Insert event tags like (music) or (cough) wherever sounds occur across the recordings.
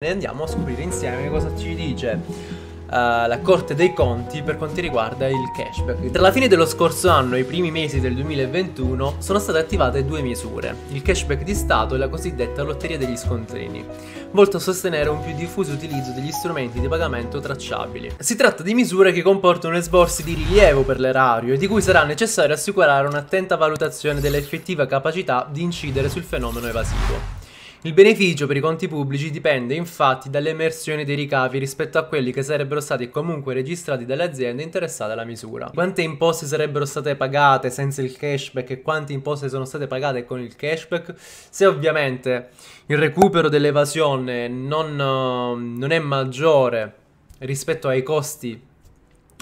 E andiamo a scoprire insieme cosa ci dice uh, la Corte dei Conti per quanto riguarda il cashback. Tra la fine dello scorso anno e i primi mesi del 2021 sono state attivate due misure, il cashback di Stato e la cosiddetta lotteria degli scontrini, volto a sostenere un più diffuso utilizzo degli strumenti di pagamento tracciabili. Si tratta di misure che comportano esborsi di rilievo per l'erario e di cui sarà necessario assicurare un'attenta valutazione dell'effettiva capacità di incidere sul fenomeno evasivo. Il beneficio per i conti pubblici dipende infatti dall'emersione dei ricavi rispetto a quelli che sarebbero stati comunque registrati dalle aziende interessate alla misura. Quante imposte sarebbero state pagate senza il cashback e quante imposte sono state pagate con il cashback? Se ovviamente il recupero dell'evasione non, ehm, non è maggiore rispetto ai costi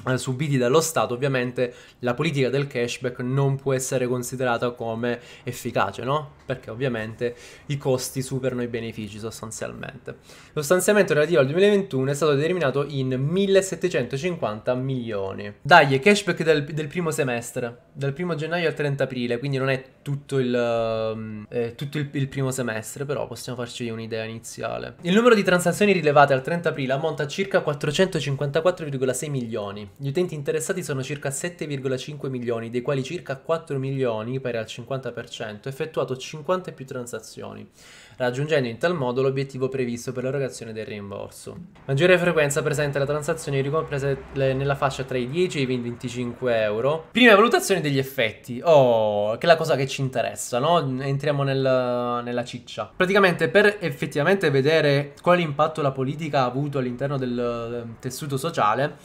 eh, subiti dallo Stato, ovviamente la politica del cashback non può essere considerata come efficace, no? perché ovviamente i costi superano i benefici sostanzialmente. Lo stanziamento relativo al 2021 è stato determinato in 1750 milioni. Dai, cashback del, del, primo semestre, dal 1 gennaio al 30 aprile, quindi non è tutto il, eh, tutto il, il primo semestre, però possiamo farci un'idea iniziale. Il numero di transazioni rilevate al 30 aprile ammonta a circa 454,6 milioni. Gli utenti interessati sono circa 7,5 milioni, dei quali circa 4 milioni, pari al 50%, effettuato 50 50 e più transazioni, raggiungendo in tal modo l'obiettivo previsto per l'erogazione del rimborso. Maggiore frequenza presente la transazione ricomprese nella fascia tra i 10 e i 25 euro. Prima valutazione degli effetti, oh, che è la cosa che ci interessa, no? Entriamo nel, nella ciccia. Praticamente per effettivamente vedere quale impatto la politica ha avuto all'interno del tessuto sociale,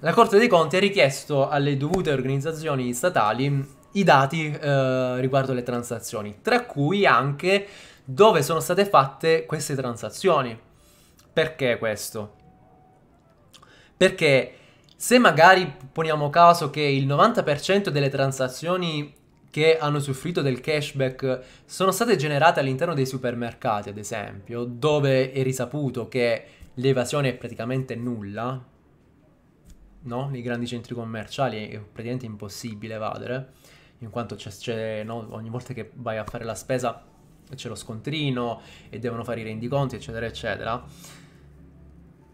la Corte dei Conti ha richiesto alle dovute organizzazioni statali i dati eh, riguardo le transazioni, tra cui anche dove sono state fatte queste transazioni. Perché questo? Perché se magari poniamo caso che il 90% delle transazioni che hanno soffritto del cashback sono state generate all'interno dei supermercati, ad esempio, dove è risaputo che l'evasione è praticamente nulla, no? Nei grandi centri commerciali è praticamente impossibile evadere in quanto c'è, c'è, no, ogni volta che vai a fare la spesa c'è lo scontrino e devono fare i rendiconti, eccetera, eccetera.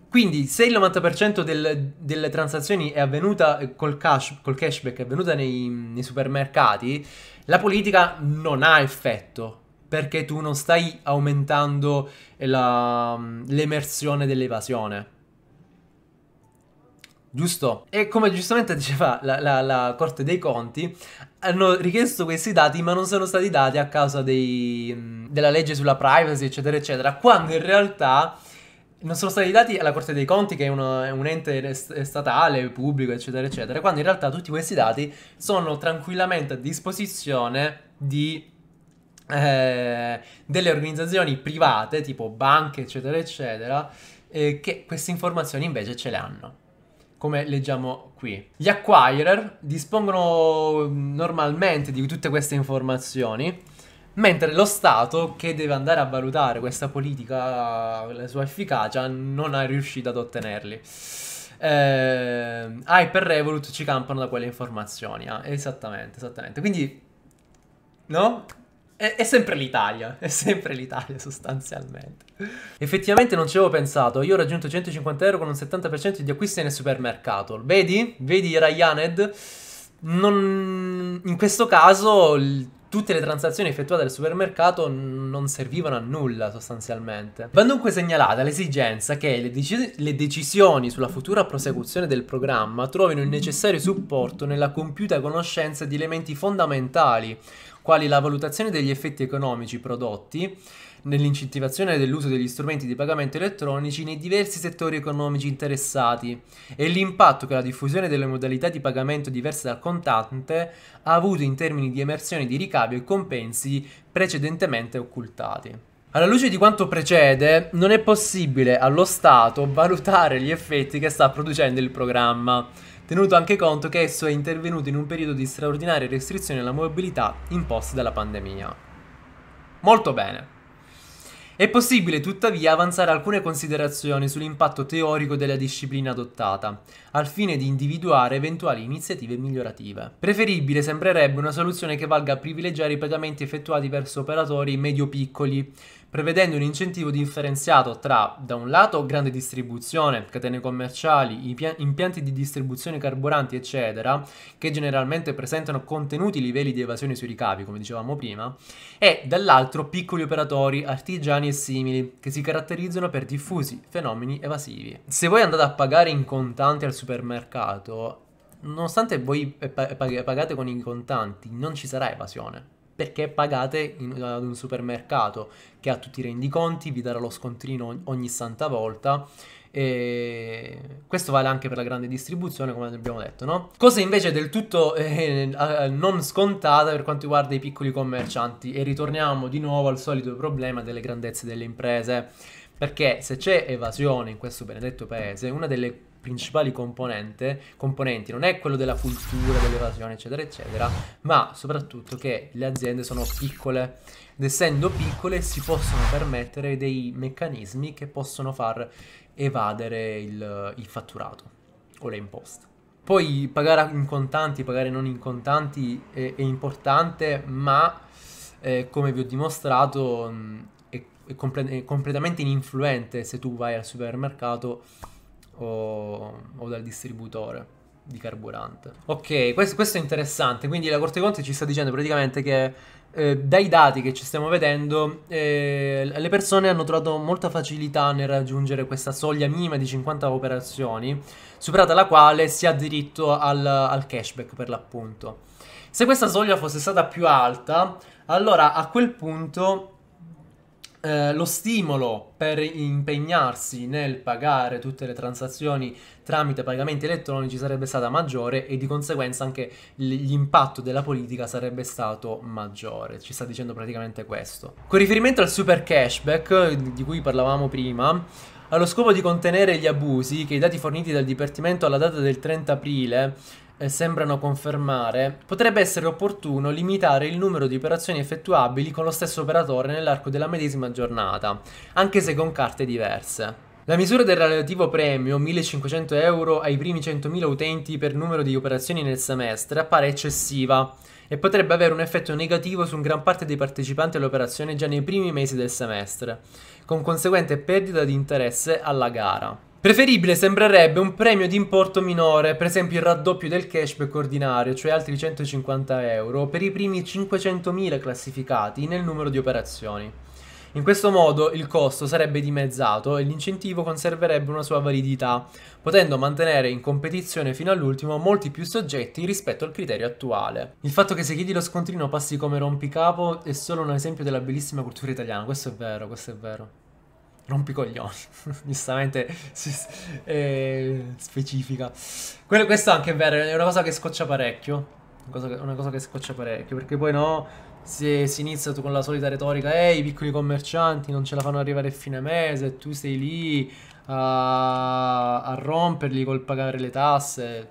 Quindi se il 90% del, delle transazioni è avvenuta col, cash, col cashback, è avvenuta nei, nei supermercati, la politica non ha effetto perché tu non stai aumentando la, l'emersione dell'evasione. Giusto? E come giustamente diceva la, la, la, Corte dei Conti, hanno richiesto questi dati ma non sono stati dati a causa dei, mm, della legge sulla privacy, eccetera, eccetera, quando in realtà non sono stati dati alla Corte dei Conti, che è, uno, è un ente statale, pubblico, eccetera, eccetera, quando in realtà tutti questi dati sono tranquillamente a disposizione di eh, delle organizzazioni private, tipo banche, eccetera, eccetera, eh, che queste informazioni invece ce le hanno come leggiamo qui. Gli acquirer dispongono mm, normalmente di tutte queste informazioni, mentre lo Stato che deve andare a valutare questa politica, la sua efficacia, non è riuscito ad ottenerli. Eh, Hyper Revolut ci campano da quelle informazioni, ah, esattamente, esattamente. Quindi, no? è, è, sempre l'Italia, (laughs) è sempre l'Italia sostanzialmente. Effettivamente non ci avevo pensato, io ho raggiunto 150 euro con un 70% di acquisti nel supermercato. Vedi? Vedi Ryaned? Non... In questo caso tutte le transazioni effettuate al supermercato non servivano a nulla sostanzialmente. Va dunque segnalata l'esigenza che le, deci- le, decisioni sulla futura prosecuzione del programma trovino il necessario supporto nella compiuta conoscenza di elementi fondamentali, quali la valutazione degli effetti economici prodotti, nell'incentivazione dell'uso degli strumenti di pagamento elettronici nei diversi settori economici interessati e l'impatto che la diffusione delle modalità di pagamento diverse dal contante ha avuto in termini di emersione di ricavi e compensi precedentemente occultati. Alla luce di quanto precede, non è possibile allo Stato valutare gli effetti che sta producendo il programma, tenuto anche conto che esso è intervenuto in un periodo di straordinarie restrizioni alla mobilità imposte dalla pandemia. Molto bene. È possibile tuttavia avanzare alcune considerazioni sull'impatto teorico della disciplina adottata, al fine di individuare eventuali iniziative migliorative. Preferibile sembrerebbe una soluzione che valga a privilegiare i pagamenti effettuati verso operatori medio-piccoli, prevedendo un incentivo differenziato tra, da un lato, grande distribuzione, catene commerciali, impianti di distribuzione carburanti, eccetera, che generalmente presentano contenuti livelli di evasione sui ricavi, come dicevamo prima, e dall'altro piccoli operatori, artigiani e simili, che si caratterizzano per diffusi fenomeni evasivi. Se voi andate a pagare in contanti al supermercato, nonostante voi pagate con i contanti, non ci sarà evasione perché pagate in, ad un supermercato che ha tutti i rendiconti, vi darà lo scontrino ogni santa volta. E questo vale anche per la grande distribuzione, come abbiamo detto, no? Cosa invece del tutto (laughs) eh, eh, non scontata per quanto riguarda i piccoli commercianti. E ritorniamo di nuovo al solito problema delle grandezze delle imprese. Perché se c'è evasione in questo benedetto paese, una delle principali componenti non è quello della cultura, dell'evasione, eccetera, eccetera, ma soprattutto che le aziende sono piccole ed essendo piccole si possono permettere dei meccanismi che possono far evadere il, il fatturato o le imposte. Poi pagare in contanti, pagare non in contanti è, è importante, ma eh, come vi ho dimostrato mm, è, è, comple è completamente ininfluente se tu vai al supermercato o, o dal distributore di carburante. Ok, questo, questo, è interessante, quindi la Corte dei Conti ci sta dicendo praticamente che eh, dai dati che ci stiamo vedendo eh, le persone hanno trovato molta facilità nel raggiungere questa soglia minima di 50 operazioni, superata la quale si ha diritto al, al cashback per l'appunto. Se questa soglia fosse stata più alta, allora a quel punto eh, lo stimolo per impegnarsi nel pagare tutte le transazioni tramite pagamenti elettronici sarebbe stata maggiore e di conseguenza anche l'impatto della politica sarebbe stato maggiore. Ci sta dicendo praticamente questo. Con riferimento al super cashback di cui parlavamo prima, allo scopo di contenere gli abusi che i dati forniti dal Dipartimento alla data del 30 aprile sembrano confermare, potrebbe essere opportuno limitare il numero di operazioni effettuabili con lo stesso operatore nell'arco della medesima giornata, anche se con carte diverse. La misura del relativo premio, 1500 euro ai primi 100.000 utenti per numero di operazioni nel semestre, appare eccessiva e potrebbe avere un effetto negativo su gran parte dei partecipanti all'operazione già nei primi mesi del semestre, con conseguente perdita di interesse alla gara. Preferibile sembrerebbe un premio di importo minore, per esempio il raddoppio del cashback ordinario, cioè altri 150 euro, per i primi 500.000 classificati nel numero di operazioni. In questo modo il costo sarebbe dimezzato e l'incentivo conserverebbe una sua validità, potendo mantenere in competizione fino all'ultimo molti più soggetti rispetto al criterio attuale. Il fatto che se chiedi lo scontrino passi come rompicapo è solo un esempio della bellissima cultura italiana, questo è vero, questo è vero rompicoglioni, (laughs) giustamente si, eh, specifica. Quello, questo anche è vero, è una cosa che scoccia parecchio, una cosa che, una cosa che scoccia parecchio, perché poi no, se si inizia con la solita retorica, ehi, i piccoli commercianti non ce la fanno arrivare a fine mese, tu sei lì a, a romperli col pagare le tasse,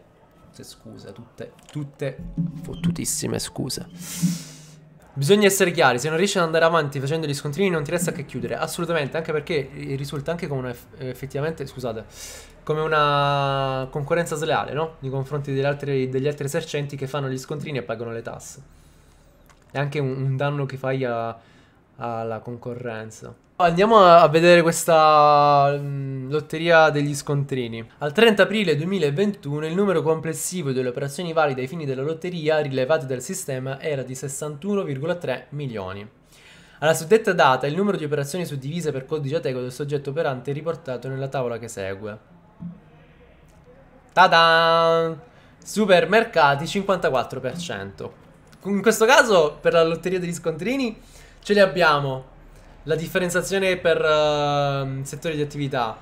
tutte scuse, tutte, tutte fottutissime scuse. Bisogna essere chiari, se non riesci ad andare avanti facendo gli scontrini non ti resta che chiudere, assolutamente, anche perché eh, risulta anche come una, eh, effettivamente, scusate, come una concorrenza sleale, no? Nei confronti degli altri, degli altri esercenti che fanno gli scontrini e pagano le tasse. È anche un, un danno che fai a, alla concorrenza. Andiamo a vedere questa mm, lotteria degli scontrini. Al 30 aprile 2021 il numero complessivo delle operazioni valide ai fini della lotteria rilevate dal sistema era di 61,3 milioni. Alla suddetta data il numero di operazioni suddivise per codice ateco del soggetto operante è riportato nella tavola che segue. Tada! Supermercati 54%. In questo caso per la lotteria degli scontrini Ce li abbiamo. La differenziazione per uh, settori di attività.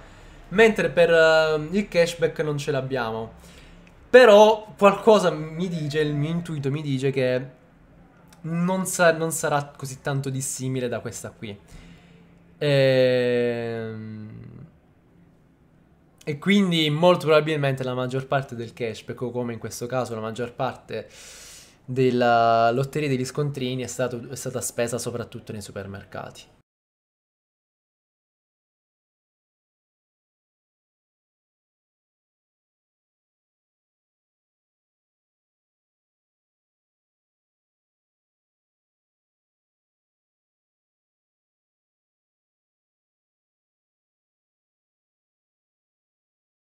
Mentre per uh, il cashback non ce l'abbiamo. Però qualcosa mi dice, il mio intuito mi dice che non, sa non sarà così tanto dissimile da questa qui. Ehm... E quindi molto probabilmente la maggior parte del cashback, o come in questo caso la maggior parte della lotteria degli scontrini è, stato, è stata spesa soprattutto nei supermercati.